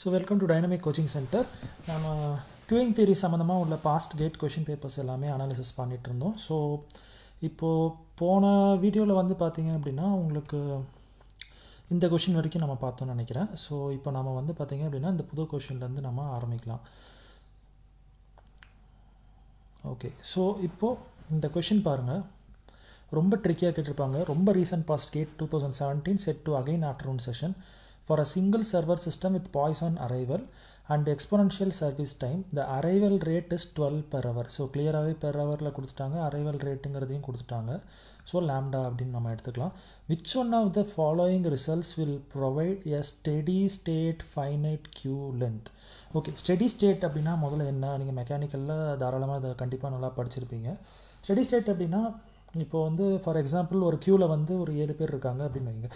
So welcome to dynamic coaching centre நம்ம queueing theory சம்மந்தமாக உள்ள பாஸ்ட் கேட் கொஷின் பேப்பர்ஸ் எல்லாமே அனாலிசிஸ் பண்ணிகிட்டு இருந்தோம் ஸோ இப்போது போன வீடியோவில் வந்து பார்த்திங்க அப்படின்னா உங்களுக்கு இந்த கொஷின் வரைக்கும் நம்ம பார்த்தோன்னு நினைக்கிறேன் ஸோ இப்போ நம்ம வந்து பார்த்தீங்க அப்படின்னா இந்த புது கொஷின்லேருந்து நம்ம ஆரம்பிக்கலாம் ஓகே ஸோ இப்போது இந்த கொஷின் பாருங்கள் ரொம்ப ட்ரிக்கியாக கேட்டிருப்பாங்க ரொம்ப recent past GATE two thousand seventeen set two again afternoon session For a single server system with POIS on arrival and exponential service time the arrival rate is twelve per hour so கிளியராகவே per hour கொடுத்துட்டாங்க arrival ரேட்டுங்கிறதையும் கொடுத்துட்டாங்க so lambda அப்படின்னு நம்ம எடுத்துக்கலாம் which one of the following results will provide a steady state finite queue length okay steady state அப்படின்னா முதல்ல என்ன நீங்கள் மெக்கானிக்கலில் தாராளமாக அதை கண்டிப்பாக நல்லா படிச்சிருப்பீங்க ஸ்டெடி ஸ்டேட் அப்படின்னா இப்போ வந்து ஃபார் எக்ஸாம்பிள் ஒரு க்யூவில் வந்து ஒரு ஏழு பேர் இருக்காங்க அப்படின்னு வைங்க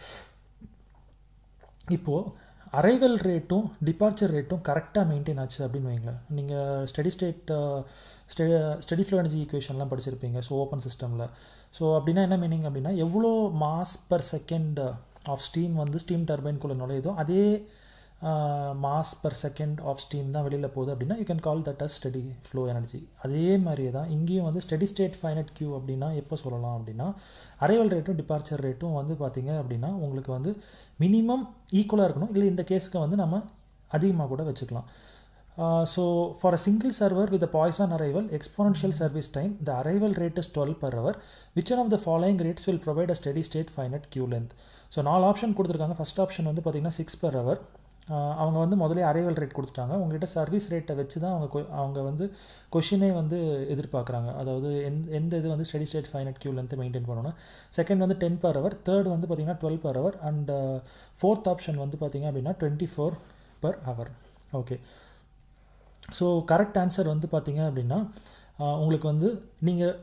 இப்போது அரைவல் ரேட்டும் டிபார்ச்சர் ரேட்டும் கரெக்டாக மெயின்டைன் ஆச்சு அப்படின்னு வைங்களேன் நீங்கள் ஸ்டடி ஸ்டேட் ஸ்டெ ஸ்டடி ஃப்ளோ எனர்ஜி ஈக்குவேஷன்லாம் படிச்சிருப்பீங்க ஸோ ஓப்பன் சிஸ்டமில் ஸோ அப்படின்னா என்ன மீனிங் அப்படின்னா எவ்வளோ mass per second of steam வந்து ஸ்டீம் டர்பைன்குள்ளே நுழையுதோ அதே mass per second of steam தான் வெளியில் போகுது அப்படின்னா you can call that as steady flow energy அதே மாதிரியே தான் இங்கேயும் வந்து ஸ்டெடி ஸ்டேட் ஃபைனட் கியூ அப்படின்னா எப்போ சொல்லலாம் அப்படின்னா அரைவல் ரேட்டும் டிபார்ச்சர் ரேட்டும் வந்து பார்த்திங்க அப்படின்னா உங்களுக்கு வந்து மினிமம் ஈக்குவலாக இருக்கணும் இல்லை இந்த கேஸுக்கு வந்து நம்ம அதிகமாக கூட வச்சுக்கலாம் so for a single server with Poisson arrival exponential service time the arrival rate is twelve per hour which one of the following rates will provide a steady state finite queue length so நாலு option கொடுத்துருக்காங்க first option வந்து பார்த்திங்கன்னா six per hour அவங்க வந்து முதலே arrival rate கொடுத்துட்டாங்க உங்ககிட்ட service ரேட்டை வச்சு தான் அவங்க அவங்க வந்து கொஷினே வந்து எதிர்பார்க்குறாங்க அதாவது எந்த எந்த இது வந்து ஸ்டெடி ஸ்டேட் ஃபைனட் நட் கியூலேருந்து மெயின்டைன் பண்ணணும் செகண்ட் வந்து டென் பர் ஹவர் தேர்ட் வந்து பார்த்திங்கன்னா twelve per hour and fourth option வந்து பார்த்திங்க அப்படின்னா twenty four per hour okay so correct answer வந்து பார்த்திங்க அப்படின்னா உங்களுக்கு வந்து நீங்கள்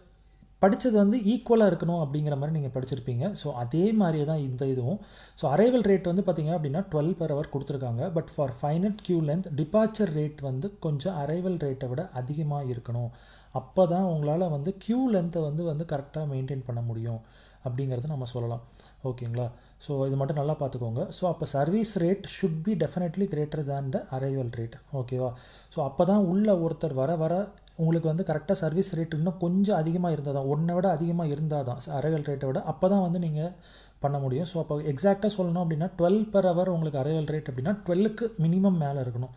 படித்தது வந்து ஈக்குவலாக இருக்கணும் அப்படிங்கிற மாதிரி நீங்கள் படிச்சிருப்பீங்க ஸோ அதே மாதிரியே தான் இந்த இதுவும் ஸோ அரைவல் ரேட் வந்து பார்த்திங்க அப்படின்னா டுவெல் பர் ஹவர் கொடுத்துருக்காங்க but for finite queue length departure rate வந்து கொஞ்சம் அரைவல் ரேட்டை விட அதிகமாக இருக்கணும் அப்போ தான் உங்களால் வந்து க்யூ லென்த்தை வந்து வந்து கரெக்டாக மெயின்டைன் பண்ண முடியும் அப்படிங்கிறத நம்ம சொல்லலாம் ஓகேங்களா ஸோ இது மட்டும் நல்லா பார்த்துக்கோங்க ஸோ அப்போ service rate should be definitely greater than the arrival rate ஓகேவா ஸோ அப்போ தான் உள்ள ஒருத்தர் வர வர உங்களுக்கு வந்து கரெக்டாக சர்வீஸ் ரேட் இன்னும் கொஞ்சம் அதிகமாக இருந்தால் தான் ஒன்றை விட அதிகமாக இருந்தால் தான் அரைவல் ரேட்டை விட அப்போ தான் வந்து நீங்கள் பண்ண முடியும் ஸோ அப்போ எக்ஸாக்டாக சொல்லணும் அப்படின்னா டுவெல் பர் ஹவர் உங்களுக்கு அரைவல் ரேட் அப்படின்னா டுவெல்க்கு மினிமம் மேலே இருக்கணும்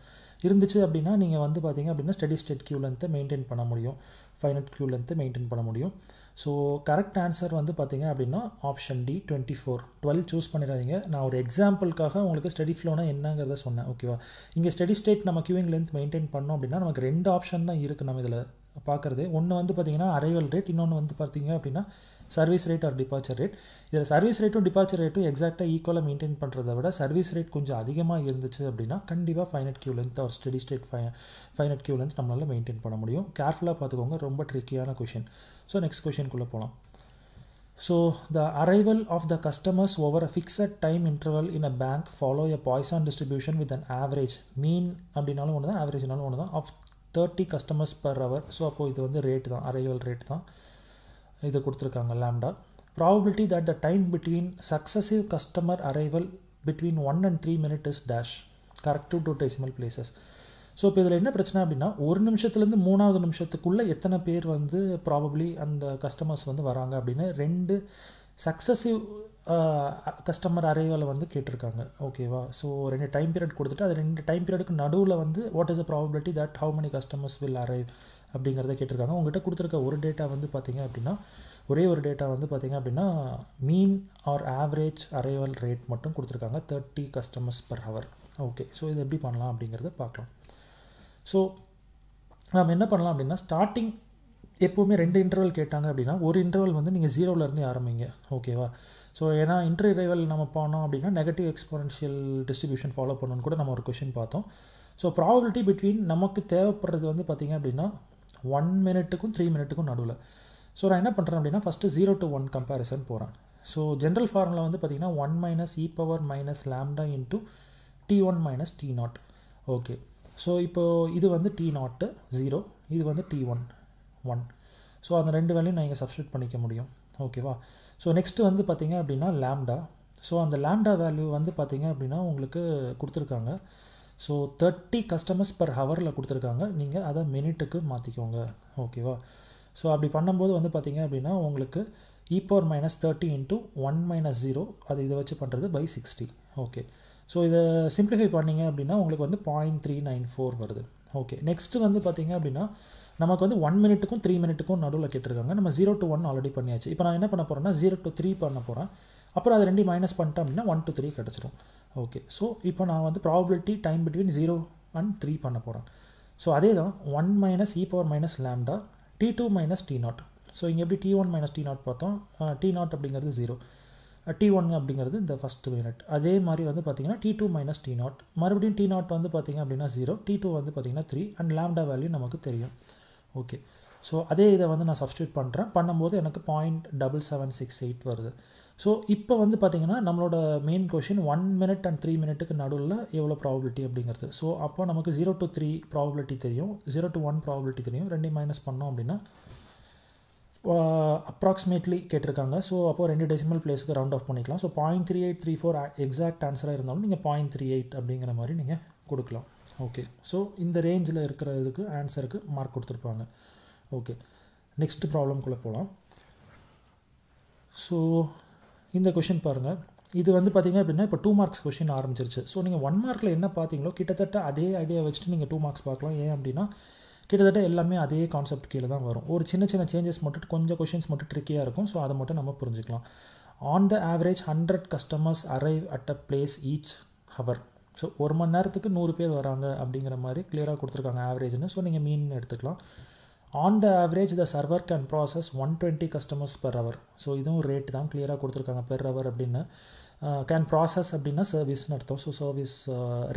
இருந்துச்சு அப்படின்னா நீங்கள் வந்து பார்த்தீங்க அப்படின்னா ஸ்டடி ஸ்டேட் கியூ லென்த்தை மெயின்டைன் பண்ண முடியும் ஃபைனட் கியூ லென்த்தை மெயின்டைன் பண்ண முடியும் ஸோ கரெக்ட் ஆன்சர் வந்து பார்த்தீங்க அப்படின்னா option D twenty four twelve choose பண்ணிடாதீங்க நான் ஒரு எக்ஸாம்பிளுக்காக உங்களுக்கு ஸ்டடி ஃப்ளோனா என்னங்கிறத சொன்னேன் ஓகேவா இங்கே ஸ்டடி ஸ்டேட் நம்ம கியூவிங் லென்த் மெயின்டைன் பண்ணோம் அப்படின்னா நமக்கு ரெண்டு ஆப்ஷன் தான் இருக்குது நம்ம இதில் பார்க்குறது ஒன்று வந்து பார்த்தீங்கன்னா அரைவல் ரேட் இன்னொன்று வந்து பார்த்தீங்க அப்படின்னா service rate or departure rate இதில் சர்வீஸ் ரேட்டும் டிபார்ச்சர் ரேட்டும் எக்ஸாக்டாக ஈக்குவலாக மெயின்டைன் பண்ணுறத விட சர்வீஸ் ரேட் கொஞ்சம் அதிகமாக இருந்துச்சு அப்படின்னா கண்டிப்பாக finite queue length or steady state ஃபை ஃபைனட் கியூ லென்த் நம்மளால் மெயின்டைன் பண்ண முடியும் கேர்ஃபுல்லாக பார்த்துக்கோங்க ரொம்ப ட்ரிக்கியான கொஷின் ஸோ நெக்ஸ்ட் கொஷினுக்குள்ளே போகலாம் so the arrival of the customers over a fixed time interval in a bank follow a Poisson distribution with an average mean அப்படின்னாலும் ஒன்று தான் ஆவரேஜ்னாலும் ஒன்று தான் of thirty customers per hour so அப்போது இது வந்து ரேட் தான் அரைவல் ரேட் தான் இது கொடுத்துருக்காங்க lambda probability that the time between successive customer arrival between one and three minute is dash correct two decimal places so இப்போ இதில் என்ன பிரச்சனை அப்படின்னா ஒரு நிமிஷத்துலேருந்து மூணாவது நிமிஷத்துக்குள்ளே எத்தனை பேர் வந்து ப்ராபப்ளி அந்த கஸ்டமர்ஸ் வந்து வராங்க அப்படின்னு ரெண்டு சக்ஸஸிவ் கஸ்டமர் அரைவலை வந்து கேட்டிருக்காங்க ஓகேவா ஸோ ரெண்டு டைம் பீரியட் கொடுத்துட்டு அது ரெண்டு டைம் பீரியடுக்கு நடுவில் வந்து what is a probability that how many customers will arrive அப்படிங்கிறத கேட்டிருக்காங்க உங்கள்கிட்ட கொடுத்துருக்க ஒரு டேட்டா வந்து பார்த்திங்க அப்படின்னா ஒரே ஒரு டேட்டா வந்து பார்த்திங்க அப்படின்னா mean or average arrival rate மட்டும் கொடுத்துருக்காங்க thirty customers per hour okay so இது எப்படி பண்ணலாம் அப்படிங்கிறத பார்க்கலாம் ஸோ நம்ம என்ன பண்ணலாம் அப்படின்னா ஸ்டார்டிங் எப்போவுமே ரெண்டு இன்டர்வல் கேட்டாங்க அப்படின்னா ஒரு இன்டர்வல் வந்து நீங்கள் ஜீரோவிலேருந்து ஆரம்பிங்க ஓகேவா ஸோ ஏன்னா இன்டர் இரைவல் நம்ம போனோம் அப்படின்னா நெகட்டிவ் எக்ஸ்போனன்ஷியல் டிஸ்ட்ரிபியூஷன் ஃபாலோ பண்ணணும்னு கூட நம்ம ஒரு கொஷின் பார்த்தோம் ஸோ ப்ராபபிலிட்டி பிட்வீன் நமக்கு தேவைப்படுறது வந்து பார்த்திங்க அப்படின்னா ஒன் மினிட்டுக்கும் த்ரீ மினிட்டுக்கும் நடுவில் ஸோ நான் என்ன பண்ணுறேன் அப்படின்னா first zero to one comparison போகிறேன் ஸோ ஜென்ரல் ஃபார்முலா வந்து பார்த்திங்கன்னா one minus e power minus lambda into t one minus t naught okay so இப்போது இது வந்து டி நாட்டு ஜீரோ இது வந்து டி ஒன் ஒன் ஸோ அந்த ரெண்டு வேலையும் நான் இங்கே சப்ஸ்டியூட் பண்ணிக்க முடியும் ஓகேவா ஸோ நெக்ஸ்ட்டு வந்து பார்த்திங்க அப்படின்னா லேம்டா ஸோ அந்த லேம்டா வேல்யூ வந்து பார்த்திங்க அப்படின்னா உங்களுக்கு கொடுத்துருக்காங்க ஸோ தேர்ட்டி கஸ்டமர்ஸ் பர் ஹவரில் கொடுத்துருக்காங்க நீங்கள் அதை மினிட்டுக்கு மாற்றிக்கோங்க ஓகேவா ஸோ அப்படி பண்ணும்போது வந்து பார்த்திங்க அப்படின்னா உங்களுக்கு e power minus thirty into one minus zero அது இதை வச்சு பண்ணுறது பை சிக்ஸ்டி ஓகே ஸோ இதை சிம்பிளிஃபை பண்ணிங்க அப்படின்னா உங்களுக்கு வந்து பாயிண்ட் த்ரீ நைன் ஃபோர் வருது ஓகே நெக்ஸ்ட்டு வந்து பார்த்திங்க அப்படின்னா நமக்கு வந்து ஒன் மினிட்டுக்கும் த்ரீ மினிட்டுக்கும் நடுவில் கேட்டிருக்காங்க நம்ம ஜீரோ டு ஒன் ஆல்ரெடி பண்ணியாச்சு இப்போ நான் என்ன பண்ண போகிறேன்னா ஜீரோ டு த்ரீ பண்ண போகிறேன் அப்புறம் அது ரெண்டையும் மைனஸ் பண்ணிட்டோம் அப்படின்னா ஒன் டூ த்ரீ கிடச்சிரும் ஓகே ஸோ இப்போ நான் வந்து probability time between zero and three பண்ண போகிறேன் ஸோ அதே தான் one minus e power minus lambda t two minus t naught so இங்கே எப்படி t one minus t naught பார்த்தோம் டி நாட் அப்படிங்கிறது ஜீரோ டி ஒன் அப்படிங்கிறது இந்த ஃபஸ்ட்டு யூனிட் அதே மாதிரி வந்து பார்த்திங்கன்னா t two minus t naught மறுபடியும் டி நாட் வந்து பார்த்திங்க அப்படின்னா ஜீரோ டி டூ வந்து பார்த்திங்கன்னா த்ரீ அண்ட் லேம்டா வேல்யூ நமக்கு தெரியும் ஓகே ஸோ அதே இதை வந்து நான் சப்ஸ்டியூட் பண்ணுறேன் பண்ணும்போது எனக்கு point double seven six eight வருது ஸோ இப்போ வந்து பார்த்திங்கன்னா நம்மளோட main question one minute and three மினிட்டுக்கு நடுவில் எவ்வளோ ப்ராபிலிட்டி அப்படிங்கிறது ஸோ அப்போ நமக்கு ஜீரோ டு த்ரீ ப்ராபிலிட்டி தெரியும் ஜீரோ டு ஒன் ப்ராபிலிட்டி தெரியும் ரெண்டு மைனஸ் பண்ணோம் அப்படின்னா அப்ராக்சிமேட்லி கேட்டிருக்காங்க ஸோ அப்போது ரெண்டு டெசிமல் பிளேஸ்க்கு ரவுண்ட் ஆஃப் பண்ணிக்கலாம் so point three eight three four exact ஆன்சராக இருந்தாலும் நீங்கள் பாயிண்ட் த்ரீ எயிட் அப்படிங்கிற மாதிரி நீங்கள் கொடுக்கலாம் ஓகே ஸோ இந்த ரேஞ்சில் இருக்கிறதுக்கு ஆன்சருக்கு மார்க் கொடுத்துருப்பாங்க ஓகே நெக்ஸ்ட் ப்ராப்ளம்குள்ளே போகலாம் ஸோ இந்த கொஷின் பாருங்கள் இது வந்து பார்த்திங்க அப்படின்னா இப்போ டூ மார்க்ஸ் கொஷின் ஆரம்பிச்சிருச்சு ஸோ நீங்கள் ஒன் மார்க்கில் என்ன பார்த்தீங்களோ கிட்டத்தட்ட அதே ஐடியா வச்சுட்டு நீங்கள் டூ மார்க்ஸ் பார்க்கலாம் ஏன் அப்படின்னா கிட்டத்தட்ட எல்லாமே அதே கான்செப்ட் கீழே தான் வரும் ஒரு சின்ன சின்ன சேஞ்சஸ் மட்டும் கொஞ்சம் கொஷின்ஸ் மட்டும் ட்ரிக்கியாக இருக்கும் ஸோ அதை மட்டும் நம்ம புரிஞ்சுக்கலாம் on the average hundred customers arrive at a place each hour so ஒரு மணி நேரத்துக்கு நூறு பேர் வராங்க அப்படிங்கிற மாதிரி கிளியராக கொடுத்துருக்காங்க ஆவரேஜ்னு ஸோ நீங்கள் மீன் எடுத்துக்கலாம் on the average the server can process one twenty customers per hour so இதுவும் ரேட் தான் கிளியராக கொடுத்துருக்காங்க பெர் ஹவர் அப்படின்னு கேன் ப்ராசஸ் அப்படின்னா சர்வீஸ்னு அர்த்தம் ஸோ சர்வீஸ்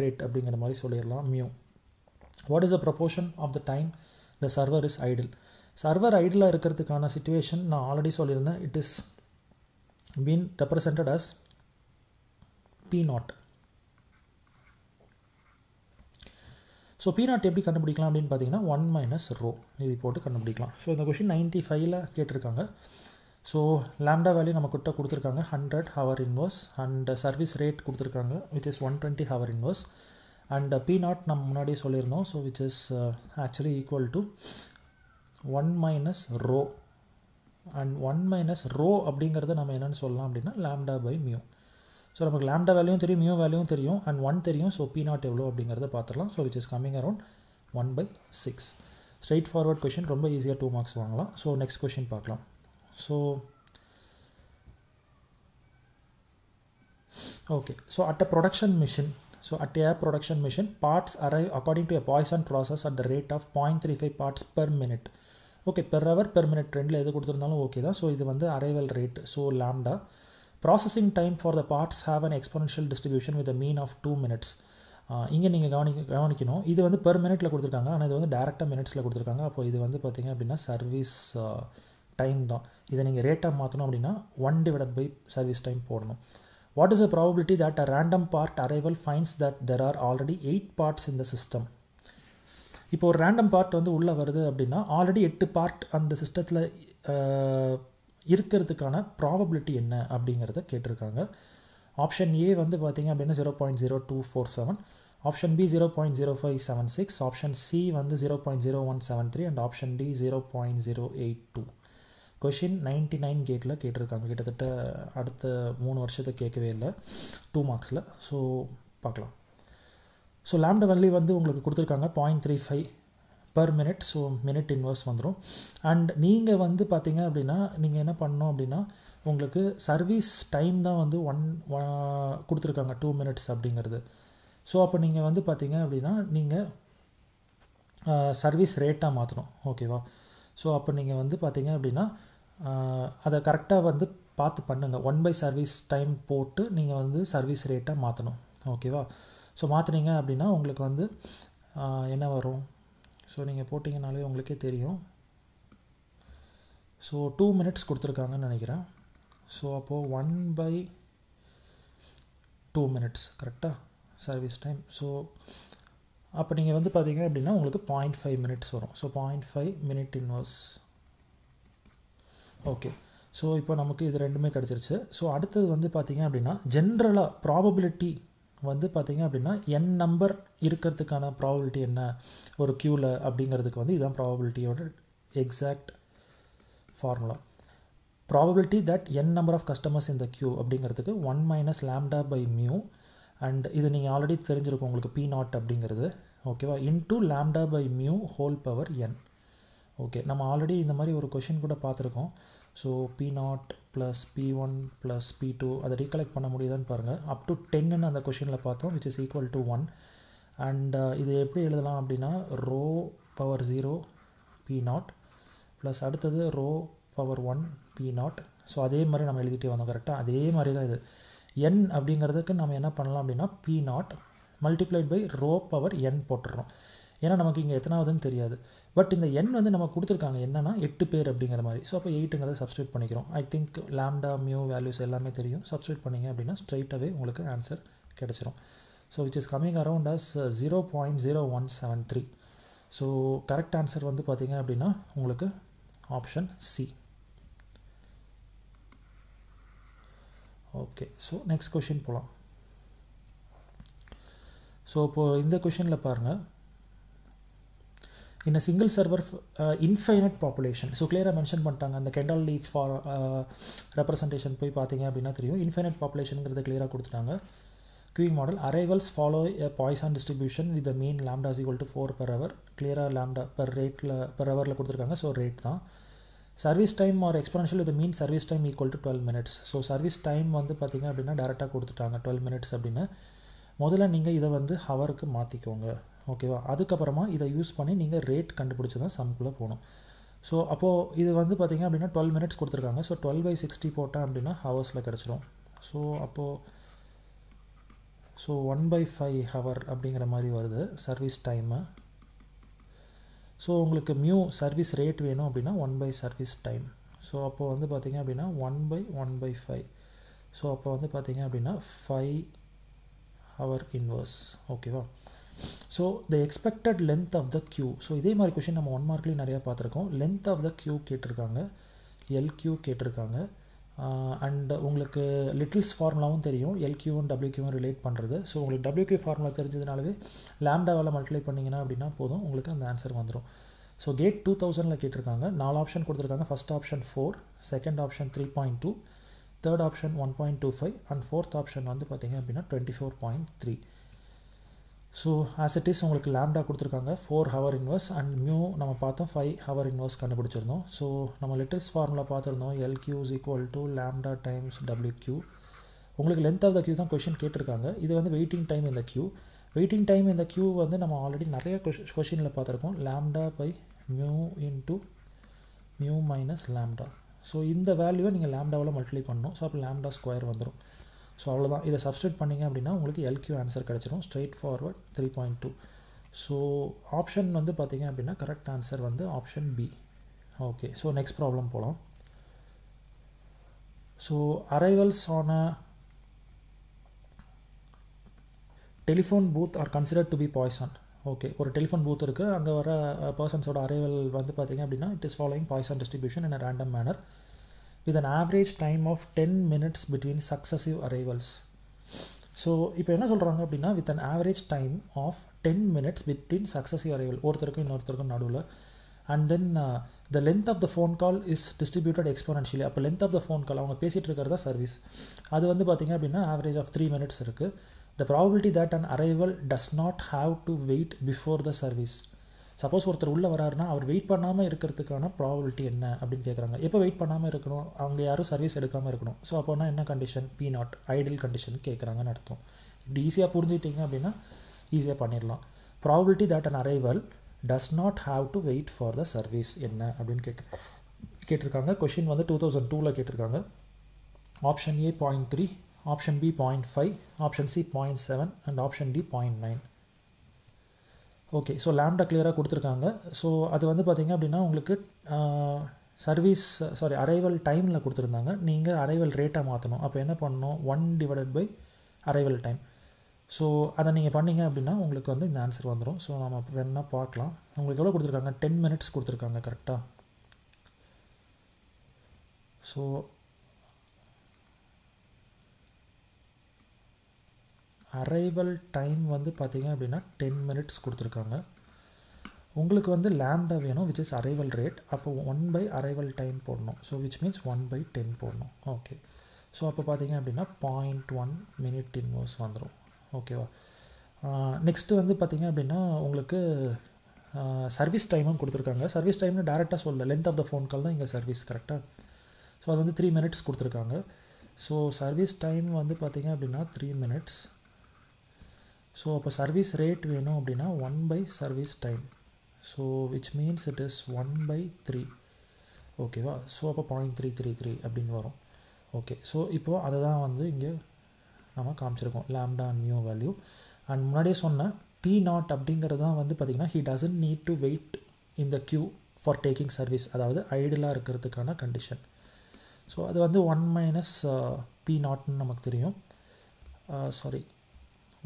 ரேட் அப்படிங்கிற மாதிரி சொல்லிடலாம் mu what is a proportion of the time the server is idle server ஐடிலாக இருக்கிறதுக்கான சுச்சுவேஷன் நான் ஆல்ரெடி சொல்லியிருந்தேன் it is been represented as P naught so P naught எப்படி கண்டுபிடிக்கலாம் அப்படின்னு பார்த்தீங்கன்னா ஒன் மைனஸ் ரோ இது போட்டு கண்டுபிடிக்கலாம் ஸோ இந்த கொஷின் நைன்ட்டி ஃபைவ்ல கேட்டிருக்காங்க ஸோ லேம்டா வேல்யூ நம்மக்கிட்ட கொடுத்துருக்காங்க hundred hour inverse and service rate கொடுத்துருக்காங்க which is one twenty hour inverse and P naught நம்ம முன்னாடியே சொல்லியிருந்தோம் so which is actually equal to one minus rho and one minus rho அப்படிங்கிறத நம்ம என்னென்னு சொல்லலாம் அப்படின்னா லேம்டா பை மியூ ஸோ நமக்கு லேம்டா வேல்யூவும் தெரியும் மியூ வேல்யூவும் தெரியும் அண்ட் ஒன் தெரியும் ஸோ பி நாட் எவ்வளோ அப்படிங்கிறத பார்த்துடலாம் so which is coming around one by six straight forward question ரொம்ப ஈஸியாக டூ மார்க்ஸ் வாங்கலாம் ஸோ நெக்ஸ்ட் கொஷின் பார்க்கலாம் so okay so at a production machine so at a production machine parts arrive according to a Poisson process at the rate of point three five parts per minute okay per hour per minute ரெண்டில் எது கொடுத்துருந்தாலும் okay தான் so இது வந்து arrival rate so lambda processing time for the parts have an exponential distribution with mean of two minutes இங்கே நீங்கள் கவனி கவனிக்கணும் இது வந்து பெர் மினிட்டில் கொடுத்துருக்காங்க ஆனால் இது வந்து டேரெக்டாக மினிட்ஸில் கொடுத்துருக்காங்க அப்போ இது வந்து பார்த்திங்க அப்படின்னா சர்வீஸ் டைம் தான் இதை நீங்கள் ரேட்டாக மாற்றணும் அப்படின்னா one divided by service time போடணும் what is a probability that a random part arrival finds that there are already eight parts in system இப்போ ஒரு ரேண்டம் பார்ட் வந்து உள்ளே வருது அப்படின்னா ஆல்ரெடி எட்டு பார்ட் அந்த சிஸ்டத்தில் இருக்கிறதுக்கான ப்ராபபிலிட்டி என்ன அப்படிங்கிறத கேட்டிருக்காங்க ஆப்ஷன் ஏ வந்து பார்த்திங்க அப்படின்னா zero point zero two four seven option B zero point zero five seven six option C வந்து zero point zero one seven three and option D zero point zero eight two question ninety nine கேட்டில் கேட்டிருக்காங்க கிட்டத்தட்ட அடுத்த மூணு வருஷத்தை கேட்கவே இல்லை two மார்க்ஸில் ஸோ பார்க்கலாம் ஸோ லேம்ட வேல்யூ வந்து உங்களுக்கு கொடுத்துருக்காங்க point three five per minute so minute inverse வந்துடும் அண்ட் நீங்கள் வந்து பார்த்தீங்க அப்படின்னா நீங்கள் என்ன பண்ணோம் அப்படின்னா உங்களுக்கு சர்வீஸ் டைம் தான் வந்து ஒன் கொடுத்துருக்காங்க டூ மினிட்ஸ் அப்படிங்கிறது ஸோ அப்போ நீங்கள் வந்து பார்த்தீங்க அப்படின்னா நீங்கள் சர்வீஸ் ரேட்டாக மாற்றணும் ஓகேவா ஸோ அப்போ நீங்கள் வந்து பார்த்தீங்க அப்படின்னா அதை கரெக்டாக வந்து பார்த்து பண்ணுங்கள் ஒன் பை சர்வீஸ் டைம் போட்டு நீங்கள் வந்து சர்வீஸ் ரேட்டாக மாற்றணும் ஓகேவா ஸோ மாற்றினீங்க அப்படின்னா உங்களுக்கு வந்து என்ன வரும் ஸோ நீங்கள் போட்டிங்கனாலே உங்களுக்கே தெரியும் ஸோ டூ மினிட்ஸ் கொடுத்துருக்காங்கன்னு நினைக்கிறேன் ஸோ அப்போது ஒன் பை டூ மினிட்ஸ் கரெக்டாக சர்வீஸ் டைம் ஸோ அப்போ நீங்கள் வந்து பார்த்தீங்க அப்படின்னா உங்களுக்கு பாயிண்ட் ஃபைவ் மினிட்ஸ் வரும் so point five minute inverse okay so இப்போ நமக்கு இது ரெண்டுமே கிடச்சிருச்சு ஸோ அடுத்தது வந்து பார்த்தீங்க அப்படின்னா ஜென்ரலாக ப்ராபபிலிட்டி வந்து பார்த்திங்க அப்படின்னா என் நம்பர் இருக்கிறதுக்கான ப்ராபபிலிட்டி என்ன ஒரு க்யூவில் அப்படிங்கிறதுக்கு வந்து இதுதான் ப்ராபபிலிட்டியோட exact formula probability that N number of customers இந்த க்யூ அப்படிங்கிறதுக்கு one minus lambda by mu and இது நீங்கள் ஆல்ரெடி தெரிஞ்சிருக்கும் உங்களுக்கு பி நாட் அப்படிங்கிறது ஓகேவா into lambda by mu whole power N okay நம்ம ஆல்ரெடி இந்த மாதிரி ஒரு கொஷின் கூட பார்த்துருக்கோம் so P naught plus P one plus P two அதை ரீகலெக்ட் பண்ண முடியுதான்னு பாருங்கள் அப் டு டென்னுன்னு அந்த கொஷினில் பார்த்தோம் which is equal to one and இது எப்படி எழுதலாம் அப்படின்னா rho power zero P naught plus அடுத்தது rho power one P naught so அதே மாதிரி நம்ம எழுதிட்டே வந்தோம் கரெக்டாக அதே மாதிரி தான் இது என் அப்படிங்கிறதுக்கு நம்ம என்ன பண்ணலாம் அப்படின்னா P naught multiplied by rho power N போட்டுடுறோம் ஏன்னா நமக்கு இங்கே எத்தனாவதுன்னு தெரியாது பட் இந்த எண் வந்து நம்ம கொடுத்துருக்காங்க என்னென்னா எட்டு பேர் அப்படிங்கிற மாதிரி ஸோ அப்போ எயிட்டுங்கிறத சப்ஸ்ட்ரேட் பண்ணிக்கிறோம் I think lambda mu values எல்லாமே தெரியும் சப்ஸ்ட்ரேட் பண்ணிங்க அப்படின்னா ஸ்ட்ரைட்டாகவே உங்களுக்கு ஆன்சர் கிடச்சிரும் so which is coming around as zero point zero one seven three so correct answer வந்து பார்த்தீங்க அப்படின்னா உங்களுக்கு option C okay so next question போகலாம் ஸோ இப்போது இந்த கொஷினில் பாருங்கள் in a single server infinite population so கிளியராக மென்ஷன் பண்ணிட்டாங்க அந்த கெண்டல் லீஃப் ஃபார் ரெப்ரசன்டேஷன் போய் பார்த்தீங்க அப்படின்னா தெரியும் இன்ஃபைனட் பாப்புலேஷனுங்கிறத கிளியராக கொடுத்துட்டாங்க queuing model arrivals follow a Poisson distribution with the mean lambda is equal four 4 hour hour clearer lambda ரேட்டில் rate ஹவரில் கொடுத்துருக்காங்க ஸோ ரேட் தான் service time are exponential with mean service time equal to twelve minutes so service time வந்து பார்த்திங்க அப்படின்னா டேரெக்டாக கொடுத்துட்டாங்க twelve minutes அப்படின்னு முதல்ல நீங்கள் இதை வந்து ஹவருக்கு மாற்றிக்கோங்க ஓகேவா அதுக்கப்புறமா இதை யூஸ் பண்ணி நீங்கள் ரேட் கண்டுபிடிச்சி தான் சம்குள்ளே போகணும் ஸோ அப்போது இது வந்து பார்த்திங்க அப்படின்னா டுவெல் மினிட்ஸ் கொடுத்துருக்காங்க ஸோ டுவெல் பை சிக்ஸ்டி போட்டேன் அப்படின்னா ஹவர்ஸில் கிடச்சிரும் ஸோ அப்போது so one by five hour அப்படிங்கிற மாதிரி வருது சர்வீஸ் டைமு ஸோ உங்களுக்கு மியூ சர்வீஸ் ரேட் வேணும் அப்படின்னா one by service time so அப்போது வந்து பார்த்திங்க அப்படின்னா one by one by five so அப்போ வந்து பார்த்திங்க அப்படின்னா ஃபைவ் ஹவர் இன்வர்ஸ் ஓகேவா so the expected length of the queue so இதே மாதிரி கொஷின் நம்ம ஒன் மார்க்லேயும் நிறையா பார்த்துருக்கோம் லென்த் ஆஃப் த க்யூ கேட்டிருக்காங்க எல்கியூ கேட்டிருக்காங்க அண்டு உங்களுக்கு லிட்டில்ஸ் ஃபார்முலாவும் தெரியும் எல்கியூவும் டபிள்யூக்யூவும் ரிலேட் பண்ணுறது ஸோ உங்களுக்கு டபிள்யூக்யூ ஃபார்முலா தெரிஞ்சதுனாலவே லேம்டாவில் மல்டிப்ளை பண்ணிங்கன்னா அப்படின்னா போதும் உங்களுக்கு அந்த ஆன்சர் வந்துடும் ஸோ கேட் டூ தௌசண்டில் கேட்டிருக்காங்க நாலு ஆப்ஷன் கொடுத்துருக்காங்க first option four second option three point two third option one point two five and fourth option வந்து பார்த்தீங்க அப்படின்னா twenty four point three so as it is உங்களுக்கு லேம்டா கொடுத்துருக்காங்க four hour inverse and mu நம்ம பார்த்தோம் five hour inverse கண்டுபிடிச்சிருந்தோம் so நம்ம Little's formula பார்த்துருந்தோம் L Q queues equal to lambda times W Q உங்களுக்கு லென்த் ஆஃப் த கியூ தான் question கேட்டிருக்காங்க இது வந்து வெயிட்டிங் டைம் இந்த கியூ வெயிட்டிங் டைம் இந்த கியூ வந்து நம்ம ஆல்ரெடி நிறைய கொஷ் கொஷினில் பார்த்துருக்கோம் lambda by mu into mu minus lambda so இந்த வேல்யூவை நீங்கள் லேம்டாவில் மல்டிப்ளை பண்ணணும் ஸோ அப்போ லேம்டா ஸ்கொயர் வந்துடும் ஸோ அவ்வளோதான் இதை சப்ஸ்டியூட் பண்ணிங்க அப்படின்னா உங்களுக்கு எல்கியூ ஆன்சர் கிடச்சிரும் straight forward three point two so option வந்து பார்த்திங்க அப்படின்னா கரெக்ட் ஆன்சர் வந்து option B okay so next problem போகலாம் ஸோ அரைவல்ஸ் ஆன telephone booth are considered to be Poisson okay ஒரு டெலிஃபோன் பூத் இருக்குது அங்கே வர பர்சன்ஸோட uh, அரைவல் வந்து பார்த்திங்க அப்படின்னா it is following Poisson distribution in random manner with an average time of ten minutes between successive arrivals so இப்போ என்ன சொல்கிறாங்க அப்படின்னா with an average time of ten minutes between successive arrival ஒருத்தருக்கும் இன்னொருத்தருக்கும் நடுவில் and then the length of the phone call is distributed exponentially அப்போ length of the phone call அவங்க பேசிகிட்டு இருக்கிறதா சர்வீஸ் அது வந்து பார்த்திங்க அப்படின்னா ஆவரேஜ் ஆஃப் த்ரீ மினிட்ஸ் இருக்குது the probability that an arrival does not have to wait before the service suppose ஒருத்தர் உள்ளே வராருன்னா அவர் வெயிட் பண்ணாமல் இருக்கிறதுக்கான ப்ராபபிலிட்டி என்ன அப்படின்னு கேட்குறாங்க எப்போ வெயிட் பண்ணாமல் இருக்கணும் அவங்க யாரும் சர்வீஸ் எடுக்காமல் இருக்கணும் ஸோ அப்போனா என்ன condition P naught ideal condition கேட்குறாங்கன்னு அர்த்தம் இப்படி ஈஸியாக புரிஞ்சுக்கிட்டிங்க அப்படின்னா ஈஸியாக பண்ணிடலாம் probability that an arrival does not have to wait for the service என்ன அப்படின்னு கேட்டு கேட்டிருக்காங்க கொஷின் வந்து டூ தௌசண்ட் டூவில் கேட்டிருக்காங்க option A point three option B point five option C point seven and option D point nine okay so lambda கிளியராக கொடுத்துருக்காங்க so அது வந்து பார்த்திங்க அப்படின்னா உங்களுக்கு சர்வீஸ் சாரி அரைவல் டைமில் கொடுத்துருந்தாங்க நீங்கள் அரைவல் ரேட்டாக மாற்றணும் அப்போ என்ன பண்ணணும் one divided by arrival time so அதை நீங்கள் பண்ணிங்க அப்படின்னா உங்களுக்கு வந்து இந்த ஆன்சர் வந்துடும் ஸோ நம்ம வேணா பார்க்கலாம் உங்களுக்கு எவ்வளோ கொடுத்துருக்காங்க டென் மினிட்ஸ் கொடுத்துருக்காங்க கரெக்டாக ஸோ அரைவல் டைம் வந்து பார்த்திங்க அப்படின்னா டென் மினிட்ஸ் கொடுத்துருக்காங்க உங்களுக்கு வந்து லேம்டா வேணும் விச் இஸ் அரைவல் ரேட் அப்போ ஒன் பை அரைவல் டைம் போடணும் so which means one by ten போடணும் ஓகே ஸோ அப்போ பார்த்தீங்க அப்படின்னா பாயிண்ட் ஒன் மினிட் இன்வர்ஸ் வந்துடும் ஓகேவா நெக்ஸ்ட்டு வந்து பார்த்திங்க அப்படின்னா உங்களுக்கு சர்வீஸ் டைமும் கொடுத்துருக்காங்க சர்வீஸ் டைம்னு டேரெக்டாக சொல்ல length of the phone call தான் இங்கே சர்வீஸ் கரெக்டாக ஸோ அது வந்து த்ரீ மினிட்ஸ் கொடுத்துருக்காங்க ஸோ சர்வீஸ் டைம் வந்து பார்த்திங்க அப்படின்னா த்ரீ மினிட்ஸ் ஸோ அப்போ சர்வீஸ் ரேட் வேணும் அப்படின்னா one by service time so which means it is one by three ஓகேவா ஸோ அப்போ பாயிண்ட் த்ரீ த்ரீ த்ரீ அப்படின்னு வரும் ஓகே ஸோ இப்போது அதை தான் வந்து இங்கே நம்ம காமிச்சிருக்கோம் lambda and new value and முன்னாடியே சொன்னேன் பி நாட் அப்படிங்கிறது தான் வந்து பார்த்திங்கன்னா he doesn't need to wait இந்த க்யூ ஃபார் டேக்கிங் சர்வீஸ் அதாவது ஐடிலாக இருக்கிறதுக்கான கண்டிஷன் ஸோ அது வந்து ஒன் மைனஸ் பி நாட்னு நமக்கு தெரியும் sorry uh,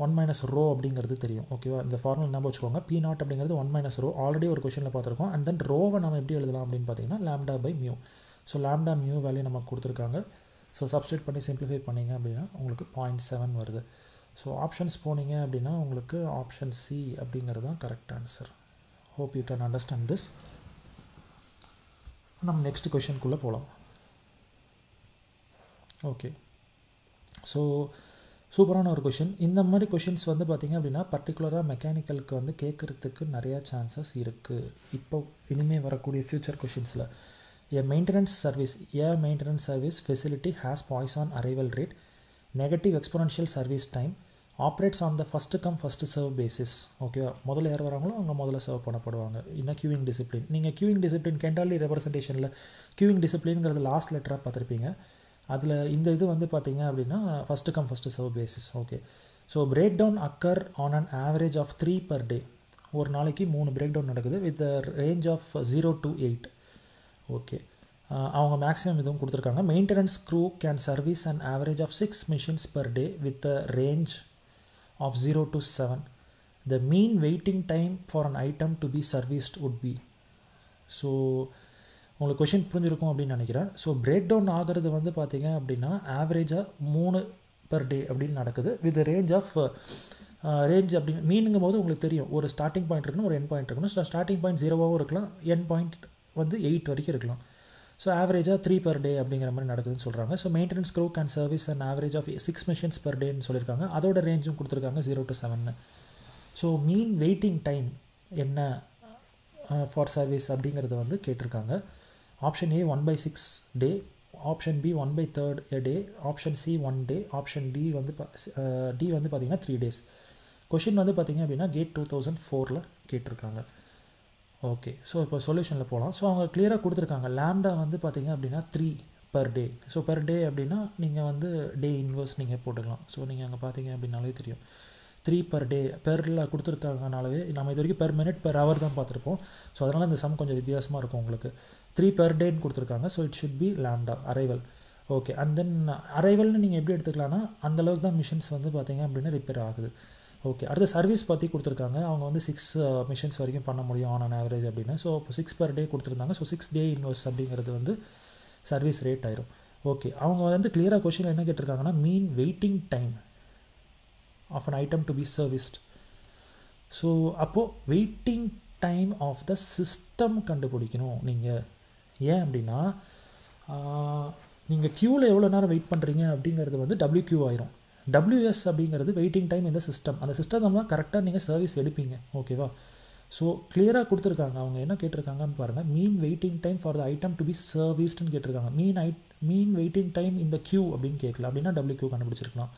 one minus rho அப்படிங்கிறது தெரியும் ஓகேவா இந்த ஃபார்முலா என்ன வச்சுக்கோங்க பி நாட் அப்படிங்கிறது ஒன் மைனஸ் ரோ ஆல்ரெடி ஒரு கொஷனில் பார்த்துருக்கோம் அண்ட் தென் ரோவை நம்ம எப்படி எழுதலாம் அப்படின்னு பார்த்தீங்கன்னா lambda by mu so lambda mu value நமக்கு கொடுத்துருக்காங்க ஸோ சப்ஸ்டியூட் பண்ணி சிம்பிளிஃபை பண்ணிங்க அப்படின்னா உங்களுக்கு பாயிண்ட் செவன் வருது ஸோ ஆப்ஷன்ஸ் போனீங்க அப்படின்னா உங்களுக்கு ஆப்ஷன் சி அப்படிங்கிறது தான் correct answer hope you can understand this நம்ம நெக்ஸ்ட் கொஷனுக்குள்ளே போகலாம் ஓகே ஸோ சூப்பரான ஒரு கொஷின் இந்த மாதிரி கொஷின்ஸ் வந்து பார்த்திங்க அப்படின்னா பர்டிகுலராக மெக்கானிக்கலுக்கு வந்து கேட்குறதுக்கு நிறையா சான்சஸ் இருக்குது இப்போ இனிமேல் வரக்கூடிய ஃப்யூச்சர் கொஷின்ஸில் a maintenance service a maintenance service facility has poisson arrival rate negative exponential service time operates on the first come first serve basis ஓகேவா முதல்ல யார் வராங்களோ அவங்க முதல்ல சர்வ் பண்ணப்படுவாங்க இன்னும் கியூவிங் டிசிப்ளின் நீங்கள் கியூவிங் டிசிப்ளின் கெண்டாலி ரெப்ரஸன்டேஷனில் கியூவிங் டிசிப்ளின்ங்கிறது லாஸ்ட் லெட்டராக பார்த்துருப்பீங்க அதில் இந்த இது வந்து பார்த்திங்க அப்படின்னா first come first serve basis okay so break down occur on an average of three per day ஒரு நாளைக்கு மூணு பிரேக் டவுன் நடக்குது with range of zero to eight okay அவங்க மேக்ஸிமம் இதுவும் கொடுத்துருக்காங்க maintenance crew can service and average of six machines per day with range of zero to seven the mean waiting time for an item to be serviced would be so உங்களுக்கு question புரிஞ்சிருக்கும் அப்படின்னு நினைக்கிறேன் so break down ஆகிறது வந்து பார்த்திங்க அப்படின்னா ஆவரேஜாக மூணு பர் டே அப்படின்னு நடக்குது வித் ரேஞ்ச் ஆஃப் ரேஞ்ச் அப்படின்னு மீனுங்கும் போது உங்களுக்கு தெரியும் ஒரு ஸ்டார்டிங் பாயிண்ட் இருக்கணும் ஒரு என் பாயிண்ட் இருக்கணும் ஸோ ஸ்டார்டிங் பாயிண்ட் ஜீரோவாகவும் இருக்கலாம் என் பாயிண்ட் வந்து எயிட் வரைக்கும் இருக்கலாம் ஸோ ஆவரேஜாக த்ரீ பர் டே அப்படிங்கிற மாதிரி நடக்குதுன்னு சொல்கிறாங்க so maintenance crew and service and average of six machines per டேன்னு சொல்லியிருக்காங்க அதோட ரேஞ்சும் கொடுத்துருக்காங்க zero to seven so mean waiting time என்ன ஃபார் சர்வீஸ் அப்படிங்கிறத வந்து கேட்டிருக்காங்க option A one by six day option B one by third day option C one day option D வந்து டி வந்து பார்த்தீங்கன்னா த்ரீ டேஸ் கொஷின் வந்து பார்த்திங்க அப்படின்னா கேட் டூ தௌசண்ட் ஃபோரில் கேட்டிருக்காங்க ஓகே ஸோ இப்போ சொல்யூஷனில் போகலாம் ஸோ அவங்க கிளியராக கொடுத்துருக்காங்க லேம்டா வந்து பார்த்திங்க அப்படின்னா three per day so per day அப்படின்னா நீங்கள் வந்து டே இன்வெர்ஸ் நீங்கள் போட்டுக்கலாம் ஸோ நீங்கள் அங்கே பார்த்தீங்க அப்படின்னாலே தெரியும் த்ரீ பர் டே பெரில் கொடுத்துருக்காங்கனாலே நம்ம இது வரைக்கும் பெர் மினிட் பெர் ஹவர் தான் பார்த்துருப்போம் ஸோ அதனால் இந்த சம் கொஞ்சம் வித்தியாசமாக இருக்கும் உங்களுக்கு த்ரீ பெர் டேன்னு கொடுத்துருக்காங்க so it should be lambda arrival okay and then அரைவல்னு நீங்கள் எப்படி எடுத்துக்கலாம்னா அந்தளவுக்கு தான் மிஷின்ஸ் வந்து பார்த்திங்க அப்படின்னா ரிப்பேர் ஆகுது ஓகே அடுத்த சர்வீஸ் பற்றி கொடுத்துருக்காங்க அவங்க வந்து சிக்ஸ் மிஷின்ஸ் uh, வரைக்கும் பண்ண முடியும் ஆன் ஆவரேஜ் அப்படின்னு ஸோ இப்போ சிக்ஸ் பெர் டே கொடுத்துருந்தாங்க ஸோ சிக்ஸ் டே இன்வெஸ்ட் அப்படிங்கிறது வந்து சர்வீஸ் ரேட் ஆயிரும் ஓகே அவங்க வந்து கிளியராக கொஷின் என்ன கேட்டிருக்காங்கன்னா mean waiting time of an item to be serviced so அப்போது waiting time of the system கண்டுபிடிக்கணும் நீங்கள் ஏன் அப்படின்னா நீங்கள் க்யூவில் எவ்வளோ நேரம் வெயிட் பண்ணுறீங்க அப்படிங்கிறது வந்து டபிள்யூ க்யூ ஆயிரும் டபிள்யூஎஸ் அப்படிங்கிறது வெயிட்டிங் டைம் இந்த சிஸ்டம் அந்த சிஸ்டம் தான் கரெக்டாக நீங்கள் சர்வீஸ் எடுப்பீங்க ஓகேவா ஸோ கிளியராக கொடுத்துருக்காங்க அவங்க என்ன கேட்டிருக்காங்கன்னு பாருங்கள் mean waiting time for the item to be சர்வீஸ்டுன்னு கேட்டிருக்காங்க mean it mean waiting time இந்த க்யூ அப்படின்னு கேட்கல அப்படின்னா டபிள்யூ க்யூ கண்டுபிடிச்சிருக்கலாம்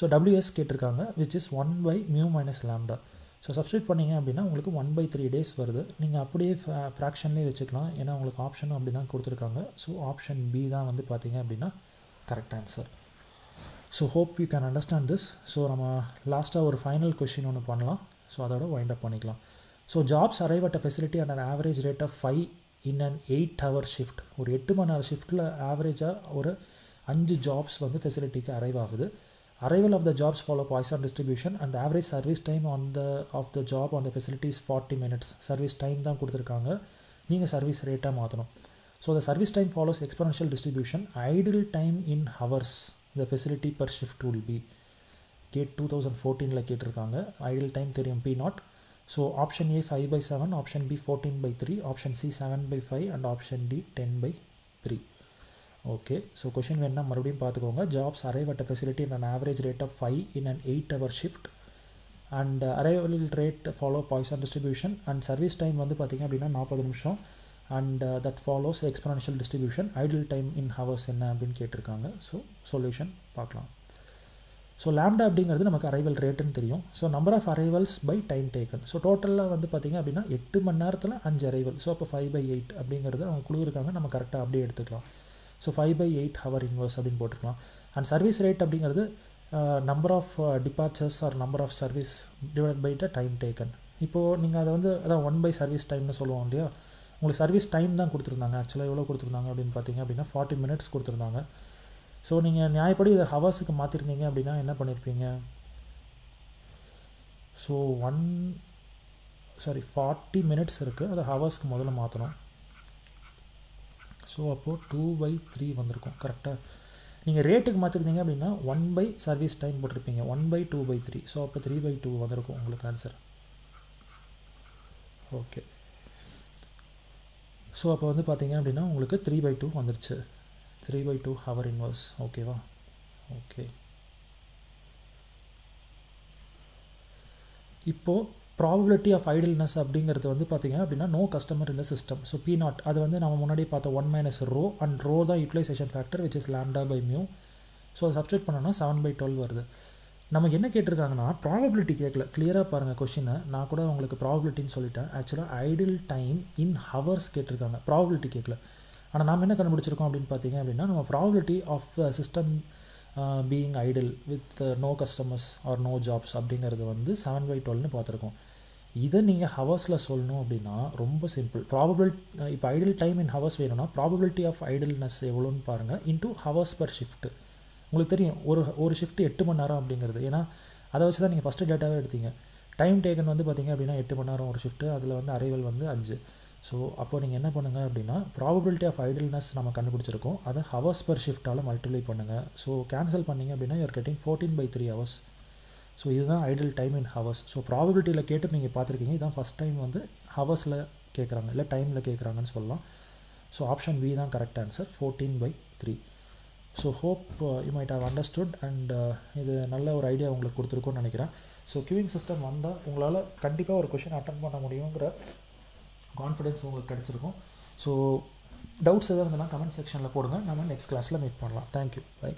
ஸோ டபிள்யூஎஸ் கேட்டிருக்காங்க which is one by mu minus lambda so substitute பண்ணிங்க அப்படின்னா உங்களுக்கு ஒன் பை த்ரீ டேஸ் வருது நீங்கள் அப்படியே ஃப்ராக்ஷன்லேயே வச்சுக்கலாம் ஏன்னா உங்களுக்கு ஆப்ஷனும் அப்படி தான் கொடுத்துருக்காங்க ஸோ ஆப்ஷன் பி தான் வந்து பார்த்திங்க அப்படின்னா correct answer so hope you can understand this so நம்ம லாஸ்ட்டாக ஒரு ஃபைனல் கொஷின் ஒன்று பண்ணலாம் ஸோ அதோட வைண்ட் அப் பண்ணிக்கலாம் so jobs arrive facility and an average rate of five in and eight hour shift ஒரு எட்டு மணி நேரம் ஷிஃப்ட்டில் ஆவரேஜாக ஒரு அஞ்சு ஜாப்ஸ் வந்து ஃபெசிலிட்டிக்கு அரைவ் ஆகுது Arrival of the jobs follow Poisson distribution and the average service time on the of the job on the facility is 40 minutes. Service time தான் கொடுத்துருக்காங்க நீங்கள் சர்வீஸ் ரேட்டாக மாற்றணும் so the service time follows exponential distribution idle time in hours the facility per shift will be கேட் two thousand ஃபோர்டீனில் கேட்டிருக்காங்க idle time தெரியும் P naught so option A five by seven option B fourteen by three option C seven by five and option D ten by three okay so question வேணால் மறுபடியும் பார்த்துக்கோங்க jobs arrive at facility in an average rate of five in an eight hour shift and arrival rate follow poisson distribution and service time வந்து பார்த்திங்க அப்படின்னா நாற்பது நிமிஷம் and that follows exponential distribution ideal time in hours என்ன அப்படின்னு கேட்டிருக்காங்க so solution பார்க்கலாம் so lambda அப்படிங்கிறது நமக்கு அரைவல் ரேட்டுன்னு தெரியும் so number of arrivals by time taken so டோட்டலாக வந்து பார்த்திங்க அப்படின்னா எட்டு மணி நேரத்தில் அஞ்சு அரைவல் ஸோ அப்போ ஃபைவ் பை எயிட் அப்படிங்கிறது அவங்க கொடுத்துருக்காங்க நம்ம கரெக்டாக அப்படியே எடுத்துக்கலாம் so five by eight hour inverse அப்படின்னு போட்டுக்கலாம் அண்ட் சர்வீஸ் ரேட் அப்படிங்கிறது number of departures or number of service divide by the time taken இப்போது நீங்கள் அதை வந்து அதான் ஒன் பை சர்வீஸ் டைம்னு சொல்லுவோம் இல்லையா உங்களுக்கு சர்வீஸ் டைம் தான் கொடுத்துருந்தாங்க ஆக்சுவலாக எவ்வளோ கொடுத்துருந்தாங்க அப்படின்னு பார்த்தீங்க அப்படின்னா ஃபார்ட்டி மினிட்ஸ் கொடுத்துருந்தாங்க ஸோ நீங்கள் நியாயப்படி இதை ஹவர்ஸுக்கு மாற்றிருந்தீங்க அப்படின்னா என்ன பண்ணியிருப்பீங்க so one sorry forty minutes இருக்குது அதை ஹவர்ஸ்க்கு முதல்ல மாற்றணும் ஸோ அப்போது டூ பை த்ரீ வந்திருக்கும் கரெக்டாக நீங்கள் ரேட்டுக்கு மாற்றிருந்தீங்க அப்படின்னா ஒன் பை சர்வீஸ் டைம் போட்டிருப்பீங்க one by two by three so அப்போ த்ரீ பை டூ வந்திருக்கும் உங்களுக்கு ஆன்சர் ஓகே ஸோ அப்போ வந்து பார்த்தீங்க அப்படின்னா உங்களுக்கு த்ரீ பை டூ வந்துருச்சு three by two hour inverse ஓகேவா ஓகே இப்போது ப்ராபபிலிட்டி ஆஃப் ஐடில்னஸ் அப்படிங்கிறது வந்து பார்த்திங்க அப்படின்னா நோ கஸ்டமர் இந்த சிஸ்டம் ஸோ பி நாட் அது வந்து நம்ம முன்னாடி பார்த்த one minus rho and rho தான் utilization factor which is lambda by mu so substitute பண்ணோன்னா செவன் பை டுவெல் வருது நம்ம என்ன கேட்டிருக்காங்கன்னா ப்ராபபிலிட்டி கேட்கல கிளியராக பாருங்கள் கொஷினை நான் கூட உங்களுக்கு ப்ராபபிலிட்டின்னு சொல்லிட்டேன் ஆக்சுவலாக ஐடில் டைம் இன் ஹவர்ஸ் கேட்டிருக்காங்க ப்ராபபிலிட்டி கேட்கல ஆனால் நம்ம என்ன கண்டுபிடிச்சிருக்கோம் அப்படின்னு பார்த்தீங்க அப்படின்னா நம்ம probability of system being idle with no customers or no jobs அப்படிங்கிறது வந்து செவன் பை டுவெல்னு பார்த்துருக்கோம் இதை நீங்கள் ஹவர்ஸில் சொல்லணும் அப்படின்னா ரொம்ப சிம்பிள் ப்ராபபிள் இப்போ ஐடில் டைம் இன் ஹவர்ஸ் வேணும்னா ப்ராபபிலிட்டி ஆஃப் ஐடில்னஸ் எவ்வளோன்னு பாருங்கள் இன்டூ ஹவர்ஸ் பர் ஷிஃப்ட்டு உங்களுக்கு தெரியும் ஒரு ஒரு ஷிஃப்ட்டு எட்டு மணி நேரம் அப்படிங்கிறது ஏன்னா அதை வச்சு தான் நீங்கள் ஃபஸ்ட்டு டேட்டாவே எடுத்தீங்க டைம் டேக்கன் வந்து பார்த்திங்க அப்படின்னா எட்டு மணி நேரம் ஒரு ஷிஃப்ட்டு அதில் வந்து அரைவல் வந்து அஞ்சு ஸோ அப்போ நீங்கள் என்ன பண்ணுங்கள் அப்படின்னா ப்ராபபிலிட்டி ஆஃப் ஐடில்னஸ் நம்ம கண்டுபிடிச்சிருக்கோம் அதை ஹவர்ஸ் பர் ஷிஃப்ட்டால் மல்டிப்ளை பண்ணுங்கள் ஸோ கேன்சல் பண்ணிங்க அப்படின்னா you're getting fourteen by three hours so இதுதான் idle time in hours so ப்ராபபிலிட்டியில் கேட்டு நீங்கள் பார்த்துருக்கீங்க இதுதான் ஃபஸ்ட் டைம் வந்து ஹவர்ஸில் கேட்குறாங்க இல்லை டைமில் கேட்குறாங்கன்னு சொல்லலாம் ஸோ ஆப்ஷன் பி தான் correct answer fourteen by three so hope you might have understood and இது நல்ல ஒரு ஐடியா உங்களுக்கு கொடுத்துருக்கோன்னு நினைக்கிறேன் ஸோ கியூவிங் சிஸ்டம் வந்தால் உங்களால் கண்டிப்பாக ஒரு கொஷின் அட்டன் பண்ண முடியுங்கிற கான்ஃபிடென்ஸ் உங்களுக்கு கிடச்சிருக்கும் ஸோ டவுட்ஸ் எதாவது இருந்தால் கமெண்ட் செக்ஷனில் போடுங்க நம்ம நெக்ஸ்ட் கிளாஸில் மீட் பண்ணலாம் தேங்க்யூ பை